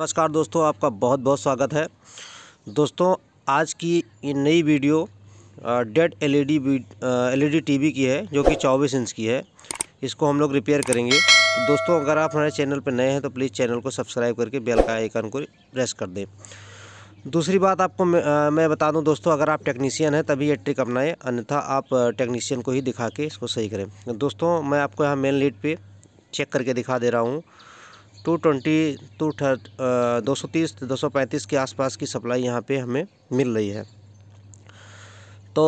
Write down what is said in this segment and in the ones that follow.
नमस्कार दोस्तों आपका बहुत बहुत स्वागत है दोस्तों आज की ये नई video dead LED LED TV की है जो कि 24 इंच की है इसको हम लोग रिपेयर करेंगे दोस्तों अगर आप हमारे चैनल पर नए हैं तो प्लीज़ चैनल को सब्सक्राइब करके बेल का आइकन को प्रेस कर दें दूसरी बात आपको मैं, मैं बता दूं दोस्तों अगर आप टेक्नीशियन हैं तभी ये ट्रिक अपनाएं अन्यथा आप टेक्नीशियन को ही दिखा के इसको सही करें दोस्तों मैं आपको यहाँ मेन लीड पे चेक करके दिखा दे रहा हूँ टू ट्वेंटी टू दो सौ तीस दो सौ पैंतीस के आसपास की सप्लाई यहाँ पे हमें मिल रही है तो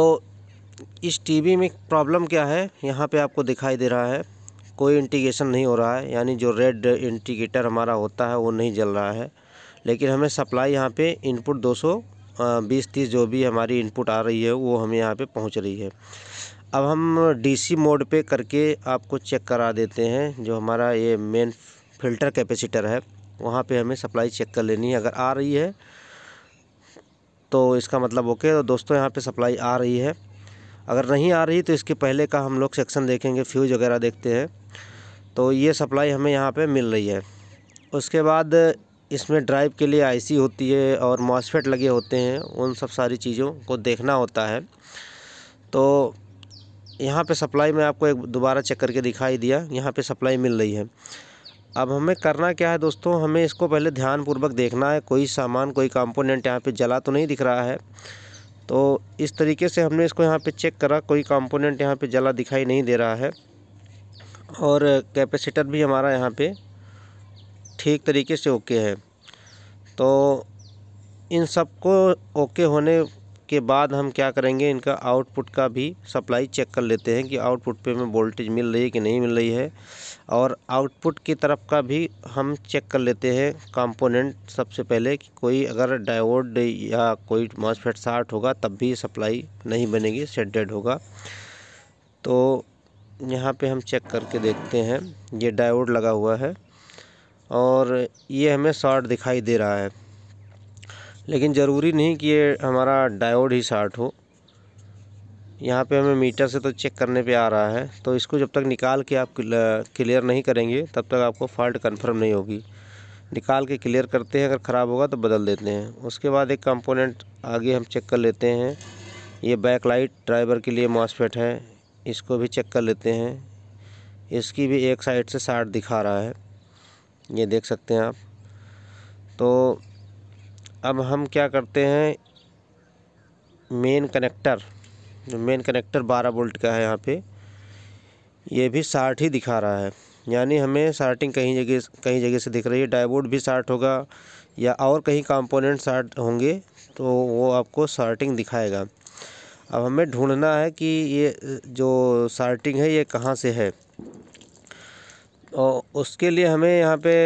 इस टीवी में प्रॉब्लम क्या है यहाँ पे आपको दिखाई दे रहा है कोई इंटीगेशन नहीं हो रहा है यानी जो रेड इंटीग्रेटर हमारा होता है वो नहीं जल रहा है लेकिन हमें सप्लाई यहाँ पे इनपुट दो बीस तीस जो भी हमारी इनपुट आ रही है वो हमें यहाँ पे पहुँच रही है अब हम डीसी मोड पे करके आपको चेक करा देते हैं जो हमारा ये मेन फ़िल्टर कैपेसिटर है वहाँ पे हमें सप्लाई चेक कर लेनी है अगर आ रही है तो इसका मतलब ओके तो दोस्तों यहाँ पे सप्लाई आ रही है अगर नहीं आ रही तो इसके पहले का हम लोग सेक्शन देखेंगे फ्यूज वगैरह देखते हैं तो ये सप्लाई हमें यहाँ पे मिल रही है उसके बाद इसमें ड्राइव के लिए आईसी होती है और मॉसफेट लगे होते हैं उन सब सारी चीज़ों को देखना होता है तो यहाँ पे सप्लाई में आपको एक दोबारा चेक करके दिखाई दिया यहाँ पे सप्लाई मिल रही है अब हमें करना क्या है दोस्तों हमें इसको पहले ध्यानपूर्वक देखना है कोई सामान कोई कंपोनेंट यहाँ पे जला तो नहीं दिख रहा है तो इस तरीके से हमने इसको यहाँ पे चेक करा कोई कंपोनेंट यहाँ पे जला दिखाई नहीं दे रहा है और कैपेसिटर भी हमारा यहाँ पे ठीक तरीके से ओके है तो इन सब को ओके होने के बाद हम क्या करेंगे इनका आउटपुट का भी सप्लाई चेक कर लेते हैं कि आउटपुट पे हमें वोल्टेज मिल रही है कि नहीं मिल रही है और आउटपुट की तरफ का भी हम चेक कर लेते हैं कंपोनेंट सबसे पहले कि कोई अगर डायोड या कोई मॉसफेट शार्ट होगा तब भी सप्लाई नहीं बनेगी सेट डेड होगा तो यहाँ पे हम चेक करके देखते हैं ये डायोड लगा हुआ है और ये हमें शॉर्ट दिखाई दे रहा है लेकिन ज़रूरी नहीं कि ये हमारा डायोड ही शार्ट हो यहाँ पे हमें मीटर से तो चेक करने पे आ रहा है तो इसको जब तक निकाल के आप क्लियर नहीं करेंगे तब तक आपको फॉल्ट कंफर्म नहीं होगी निकाल के क्लियर करते हैं अगर ख़राब होगा तो बदल देते हैं उसके बाद एक कंपोनेंट आगे हम चेक कर लेते हैं ये बैक लाइट ड्राइवर के लिए मॉसफेट है इसको भी चेक कर लेते हैं इसकी भी एक साइड से शार्ट दिखा रहा है ये देख सकते हैं आप तो अब हम क्या करते हैं मेन कनेक्टर जो मेन कनेक्टर 12 वोल्ट का है यहाँ पे ये भी साठ ही दिखा रहा है यानी हमें शार्टिंग कहीं जगह कहीं जगह से दिख रही है डायबोर्ड भी साठ होगा या और कहीं कंपोनेंट साठ होंगे तो वो आपको शार्टिंग दिखाएगा अब हमें ढूंढना है कि ये जो शार्टिंग है ये कहाँ से है और उसके लिए हमें यहाँ पे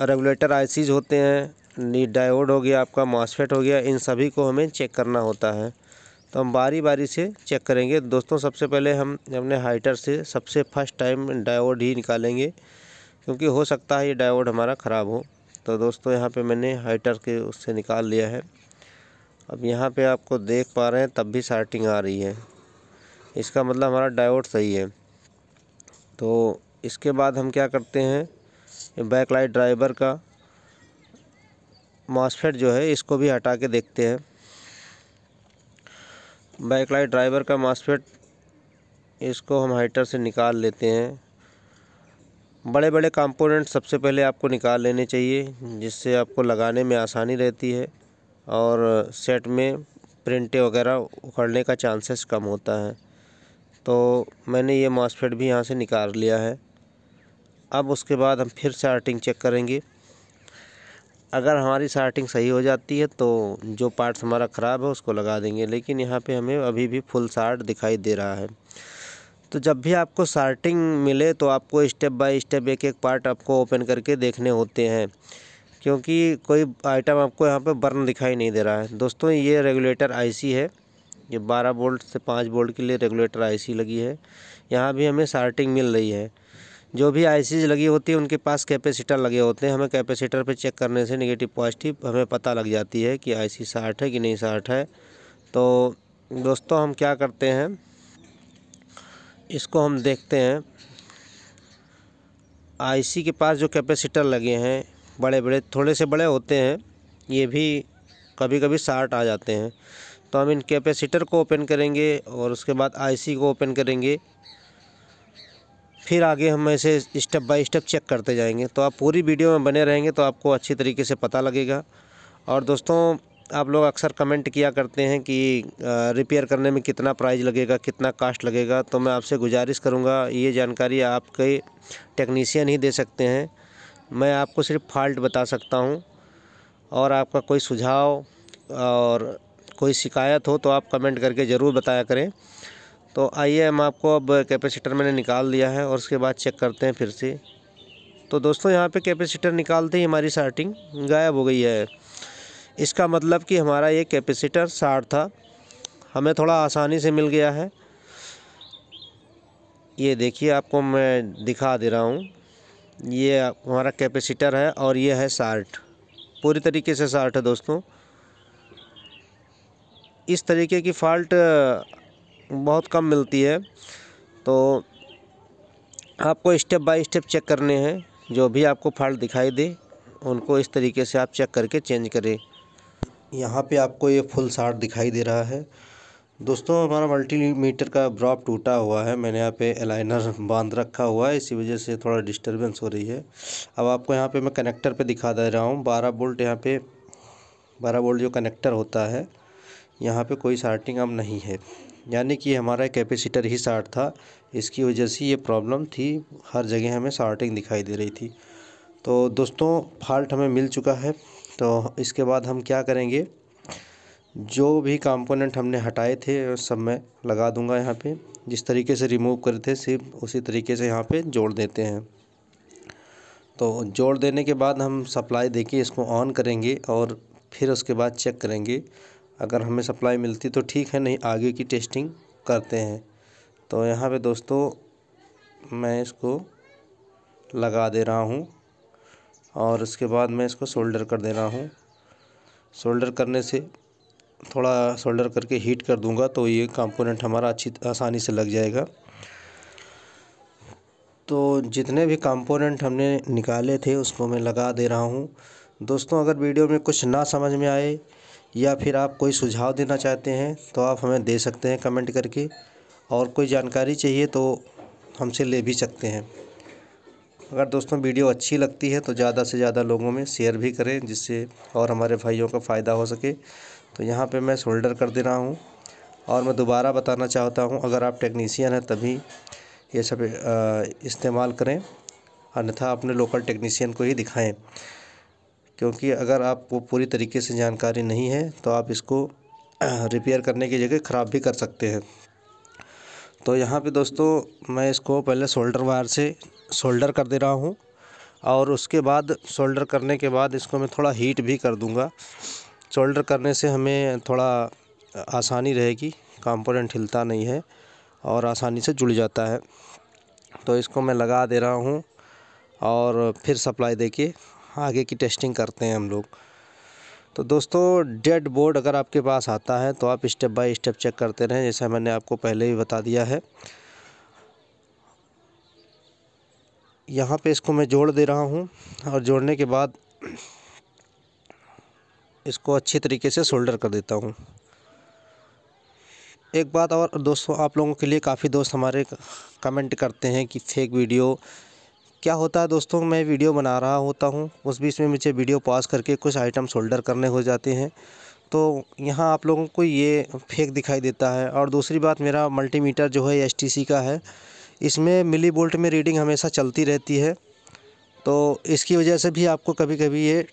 रेगुलेटर आईसीज होते हैं डायोड हो गया आपका मॉसफेट हो गया इन सभी को हमें चेक करना होता है तो हम बारी बारी से चेक करेंगे दोस्तों सबसे पहले हम अपने हाइटर से सबसे फर्स्ट टाइम डायोड ही निकालेंगे क्योंकि हो सकता है ये डायोड हमारा ख़राब हो तो दोस्तों यहाँ पे मैंने हाइटर के उससे निकाल लिया है अब यहाँ पे आपको देख पा रहे हैं तब भी सार्टिंग आ रही है इसका मतलब हमारा डायोड सही है तो इसके बाद हम क्या करते हैं बैकलाइट ड्राइवर का मॉसफेट जो है इसको भी हटा के देखते हैं बैकलाइट ड्राइवर का मॉसफेट इसको हम हाइटर से निकाल लेते हैं बड़े बड़े कंपोनेंट सबसे पहले आपको निकाल लेने चाहिए जिससे आपको लगाने में आसानी रहती है और सेट में प्रिंटे वगैरह उखड़ने का चांसेस कम होता है तो मैंने ये मॉसफेट भी यहाँ से निकाल लिया है अब उसके बाद हम फिर से आर्टिंग चेक करेंगे अगर हमारी सार्टिंग सही हो जाती है तो जो पार्ट्स हमारा ख़राब है उसको लगा देंगे लेकिन यहाँ पे हमें अभी भी फुल सार्ट दिखाई दे रहा है तो जब भी आपको सार्टिंग मिले तो आपको स्टेप बाय स्टेप एक एक पार्ट आपको ओपन करके देखने होते हैं क्योंकि कोई आइटम आपको यहाँ पर बर्न दिखाई नहीं दे रहा है दोस्तों ये रेगुलेटर आईसी है ये बारह बोल्ट से पाँच बोल्ट के लिए रेगुलेटर आईसी लगी है यहाँ भी हमें सार्टिंग मिल रही है जो भी आईसीज लगी होती है उनके पास कैपेसिटर लगे होते हैं हमें कैपेसिटर पे चेक करने से नेगेटिव पॉजिटिव हमें पता लग जाती है कि आईसी साठ है कि नहीं साठ है तो दोस्तों हम क्या करते हैं इसको हम देखते हैं आईसी के पास जो कैपेसिटर लगे हैं बड़े बड़े थोड़े से बड़े होते हैं ये भी कभी कभी साठ आ जाते हैं तो हम इन कैपेसिटर को ओपन करेंगे और उसके बाद आईसी को ओपन करेंगे फिर आगे हम ऐसे स्टेप बाय स्टेप चेक करते जाएंगे तो आप पूरी वीडियो में बने रहेंगे तो आपको अच्छी तरीके से पता लगेगा और दोस्तों आप लोग अक्सर कमेंट किया करते हैं कि रिपेयर करने में कितना प्राइस लगेगा कितना कास्ट लगेगा तो मैं आपसे गुजारिश करूँगा ये जानकारी आपके टेक्नीसियन ही दे सकते हैं मैं आपको सिर्फ फॉल्ट बता सकता हूँ और आपका कोई सुझाव और कोई शिकायत हो तो आप कमेंट करके ज़रूर बताया करें तो आइए हम आपको अब कैपेसिटर मैंने निकाल दिया है और उसके बाद चेक करते हैं फिर से तो दोस्तों यहाँ पे कैपेसिटर निकालते ही हमारी शार्टिंग गायब हो गई है इसका मतलब कि हमारा ये कैपेसिटर शार्ट था हमें थोड़ा आसानी से मिल गया है ये देखिए आपको मैं दिखा दे रहा हूँ ये हमारा कैपेसिटर है और ये है शार्ट पूरी तरीके से शार्ट है दोस्तों इस तरीके की फॉल्ट बहुत कम मिलती है तो आपको स्टेप बाय स्टेप चेक करने हैं जो भी आपको फॉल्ट दिखाई दे उनको इस तरीके से आप चेक करके चेंज करें यहाँ पे आपको ये फुल शार्ट दिखाई दे रहा है दोस्तों हमारा मल्टीमीटर का ड्रॉप टूटा हुआ है मैंने यहाँ पे एलाइनर बांध रखा हुआ है इसी वजह से थोड़ा डिस्टरबेंस हो रही है अब आपको यहाँ पे मैं कनेक्टर पे दिखा दे रहा हूँ बारह बोल्ट यहाँ पे बारह बोल्ट जो कनेक्टर होता है यहाँ पे कोई शार्टिंग अब नहीं है यानी कि हमारा कैपेसिटर ही शार्ट था इसकी वजह से ये प्रॉब्लम थी हर जगह हमें शार्टिंग दिखाई दे रही थी तो दोस्तों फॉल्ट हमें मिल चुका है तो इसके बाद हम क्या करेंगे जो भी कंपोनेंट हमने हटाए थे सब मैं लगा दूंगा यहाँ पे जिस तरीके से रिमूव करते सिर्फ उसी तरीके से यहाँ पे जोड़ देते हैं तो जोड़ देने के बाद हम सप्लाई देके इसको ऑन करेंगे और फिर उसके बाद चेक करेंगे अगर हमें सप्लाई मिलती तो ठीक है नहीं आगे की टेस्टिंग करते हैं तो यहाँ पे दोस्तों मैं इसको लगा दे रहा हूँ और उसके बाद मैं इसको सोल्डर कर दे रहा हूँ सोल्डर करने से थोड़ा सोल्डर करके हीट कर दूंगा तो ये कंपोनेंट हमारा अच्छी आसानी से लग जाएगा तो जितने भी कंपोनेंट हमने निकाले थे उसको मैं लगा दे रहा हूँ दोस्तों अगर वीडियो में कुछ ना समझ में आए या फिर आप कोई सुझाव देना चाहते हैं तो आप हमें दे सकते हैं कमेंट करके और कोई जानकारी चाहिए तो हमसे ले भी सकते हैं अगर दोस्तों वीडियो अच्छी लगती है तो ज़्यादा से ज़्यादा लोगों में शेयर भी करें जिससे और हमारे भाइयों का फ़ायदा हो सके तो यहाँ पे मैं सोल्डर कर दे रहा हूँ और मैं दोबारा बताना चाहता हूँ अगर आप टेक्नीसियन हैं तभी ये सब इस्तेमाल करें अन्यथा अपने लोकल टेक्नीसियन को ही दिखाएँ क्योंकि अगर आपको पूरी तरीके से जानकारी नहीं है तो आप इसको रिपेयर करने की जगह ख़राब भी कर सकते हैं तो यहाँ पे दोस्तों मैं इसको पहले सोल्डर वायर से सोल्डर कर दे रहा हूँ और उसके बाद सोल्डर करने के बाद इसको मैं थोड़ा हीट भी कर दूँगा सोल्डर करने से हमें थोड़ा आसानी रहेगी कंपोनेंट हिलता नहीं है और आसानी से जुड़ जाता है तो इसको मैं लगा दे रहा हूँ और फिर सप्लाई देके आगे की टेस्टिंग करते हैं हम लोग तो दोस्तों डेड बोर्ड अगर आपके पास आता है तो आप स्टेप बाय स्टेप चेक करते रहें जैसा मैंने आपको पहले ही बता दिया है यहाँ पे इसको मैं जोड़ दे रहा हूँ और जोड़ने के बाद इसको अच्छी तरीके से सोल्डर कर देता हूँ एक बात और दोस्तों आप लोगों के लिए काफ़ी दोस्त हमारे कमेंट करते हैं कि फेक वीडियो क्या होता है दोस्तों मैं वीडियो बना रहा होता हूँ उस बीच में मुझे वीडियो पॉज करके कुछ आइटम शोल्डर करने हो जाते हैं तो यहाँ आप लोगों को ये फेक दिखाई देता है और दूसरी बात मेरा मल्टीमीटर जो है एस का है इसमें मिली बोल्ट में रीडिंग हमेशा चलती रहती है तो इसकी वजह से भी आपको कभी कभी ये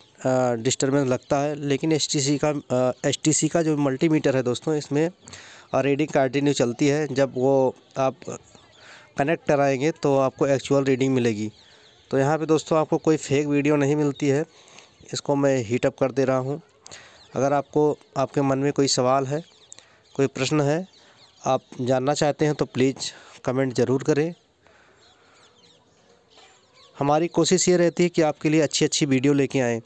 डिस्टर्बेंस लगता है लेकिन एस का एस का जो मल्टीमीटर है दोस्तों इसमें रीडिंग कंटिन्यू चलती है जब वो आप कनेक्ट कराएंगे तो आपको एक्चुअल रीडिंग मिलेगी तो यहाँ पे दोस्तों आपको कोई फेक वीडियो नहीं मिलती है इसको मैं हीटअप कर दे रहा हूँ अगर आपको आपके मन में कोई सवाल है कोई प्रश्न है आप जानना चाहते हैं तो प्लीज़ कमेंट ज़रूर करें हमारी कोशिश ये रहती है कि आपके लिए अच्छी अच्छी वीडियो लेके आएँ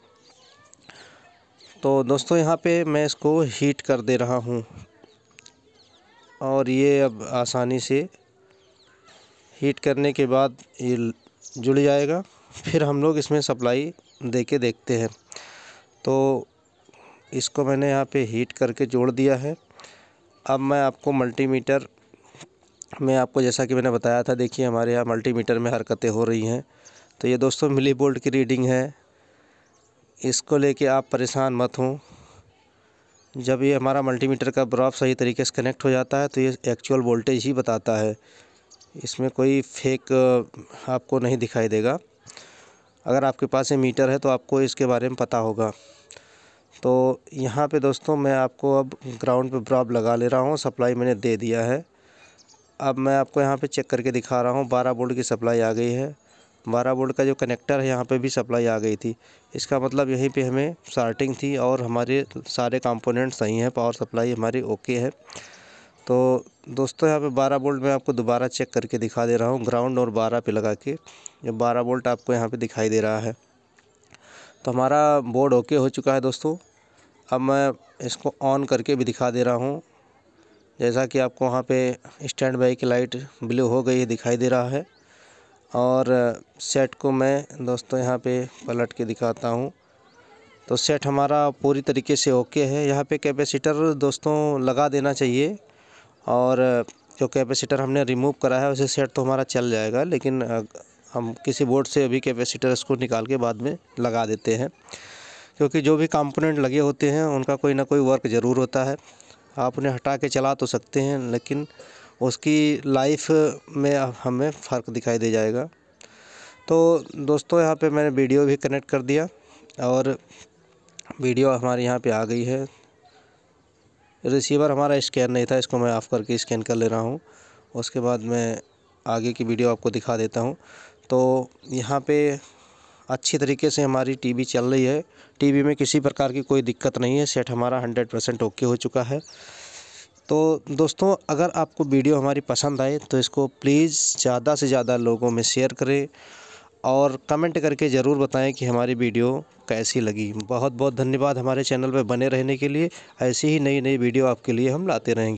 तो दोस्तों यहाँ पे मैं इसको हीट कर दे रहा हूँ और ये अब आसानी से हीट करने के बाद ये जुड़ जाएगा फिर हम लोग इसमें सप्लाई दे के देखते हैं तो इसको मैंने यहाँ पे हीट करके जोड़ दिया है अब मैं आपको मल्टीमीटर में आपको जैसा कि मैंने बताया था देखिए हमारे यहाँ मल्टीमीटर में हरकतें हो रही हैं तो ये दोस्तों मिली बोल्ट की रीडिंग है इसको लेके आप परेशान मत हों जब ये हमारा मल्टीमीटर का ब्रॉप सही तरीके से कनेक्ट हो जाता है तो ये एक्चुअल वोल्टेज ही बताता है इसमें कोई फेक आपको नहीं दिखाई देगा अगर आपके पास ये मीटर है तो आपको इसके बारे में पता होगा तो यहाँ पे दोस्तों मैं आपको अब ग्राउंड पे ब्रॉब लगा ले रहा हूँ सप्लाई मैंने दे दिया है अब मैं आपको यहाँ पे चेक करके दिखा रहा हूँ बारह बोल्ट की सप्लाई आ गई है बारह बोल्ट का जो कनेक्टर है यहाँ पे भी सप्लाई आ गई थी इसका मतलब यहीं पे हमें स्टार्टिंग थी और हमारे सारे कंपोनेंट सही हैं पावर सप्लाई हमारी ओके है तो दोस्तों यहाँ पे 12 बोल्ट मैं आपको दोबारा चेक करके दिखा दे रहा हूँ ग्राउंड और 12 पे लगा के ये 12 बोल्ट आपको यहाँ पे दिखाई दे रहा है तो हमारा बोर्ड ओके हो चुका है दोस्तों अब मैं इसको ऑन करके भी दिखा दे रहा हूँ जैसा कि आपको वहाँ पे स्टैंड बाई की लाइट ब्लू हो गई है दिखाई दे रहा है और सेट को मैं दोस्तों यहाँ पर पलट के दिखाता हूँ तो सेट हमारा पूरी तरीके से ओके है यहाँ पे कैपेसिटर दोस्तों लगा देना चाहिए और जो कैपेसिटर हमने रिमूव करा है उसे सेट तो हमारा चल जाएगा लेकिन हम किसी बोर्ड से अभी कैपेसिटर इसको निकाल के बाद में लगा देते हैं क्योंकि जो भी कंपोनेंट लगे होते हैं उनका कोई ना कोई वर्क ज़रूर होता है आप उन्हें हटा के चला तो सकते हैं लेकिन उसकी लाइफ में हमें फ़र्क दिखाई दे जाएगा तो दोस्तों यहाँ पे मैंने वीडियो भी कनेक्ट कर दिया और वीडियो हमारे यहाँ पे आ गई है रिसीवर हमारा स्कैन नहीं था इसको मैं ऑफ़ करके स्कैन कर ले रहा हूँ उसके बाद मैं आगे की वीडियो आपको दिखा देता हूँ तो यहाँ पे अच्छी तरीके से हमारी टीवी चल रही है टीवी में किसी प्रकार की कोई दिक्कत नहीं है सेट हमारा हंड्रेड परसेंट ओके हो चुका है तो दोस्तों अगर आपको वीडियो हमारी पसंद आए तो इसको प्लीज़ ज़्यादा से ज़्यादा लोगों में शेयर करें और कमेंट करके ज़रूर बताएं कि हमारी वीडियो कैसी लगी बहुत बहुत धन्यवाद हमारे चैनल पर बने रहने के लिए ऐसी ही नई नई वीडियो आपके लिए हम लाते रहेंगे